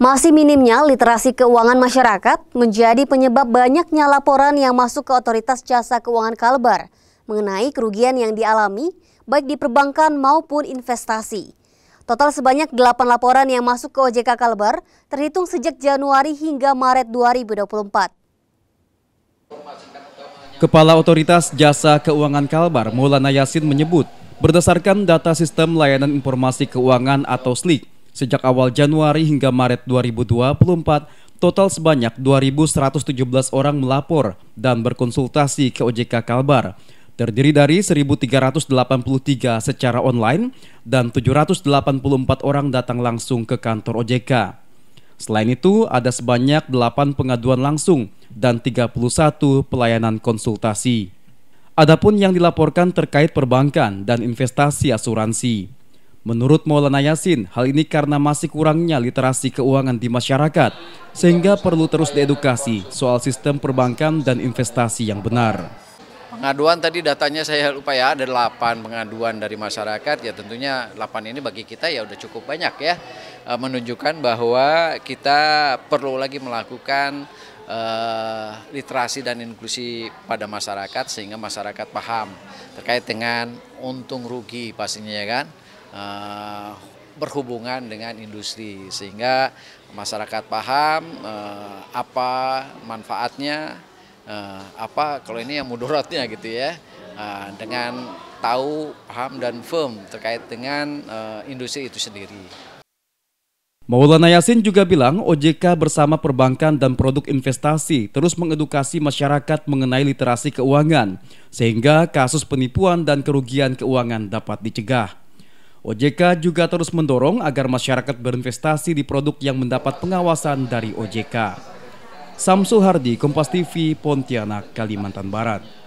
Masih minimnya literasi keuangan masyarakat menjadi penyebab banyaknya laporan yang masuk ke Otoritas Jasa Keuangan Kalbar mengenai kerugian yang dialami baik di perbankan maupun investasi. Total sebanyak 8 laporan yang masuk ke OJK Kalbar terhitung sejak Januari hingga Maret 2024. Kepala Otoritas Jasa Keuangan Kalbar Maulana Yasin menyebut, berdasarkan data Sistem Layanan Informasi Keuangan atau SLIK, Sejak awal Januari hingga Maret 2024, total sebanyak 2.117 orang melapor dan berkonsultasi ke OJK Kalbar. Terdiri dari 1.383 secara online dan 784 orang datang langsung ke kantor OJK. Selain itu, ada sebanyak 8 pengaduan langsung dan 31 pelayanan konsultasi. Adapun yang dilaporkan terkait perbankan dan investasi asuransi. Menurut Maulana Yasin, hal ini karena masih kurangnya literasi keuangan di masyarakat, sehingga perlu terus diedukasi soal sistem perbankan dan investasi yang benar. Pengaduan tadi datanya saya lupa ya, ada 8 pengaduan dari masyarakat, ya tentunya 8 ini bagi kita ya udah cukup banyak ya, eh, menunjukkan bahwa kita perlu lagi melakukan eh, literasi dan inklusi pada masyarakat sehingga masyarakat paham terkait dengan untung rugi pastinya ya kan Eh, berhubungan dengan industri sehingga masyarakat paham uh, apa manfaatnya uh, apa kalau ini yang mudaratnya gitu ya uh, dengan tahu paham dan firm terkait dengan uh, industri itu sendiri. Maulana Yasin juga bilang OJK bersama perbankan dan produk investasi terus mengedukasi masyarakat mengenai literasi keuangan sehingga kasus penipuan dan kerugian keuangan dapat dicegah. OJK juga terus mendorong agar masyarakat berinvestasi di produk yang mendapat pengawasan dari OJK. Samsu Hardi, Kompas TV, Pontianak, Kalimantan Barat.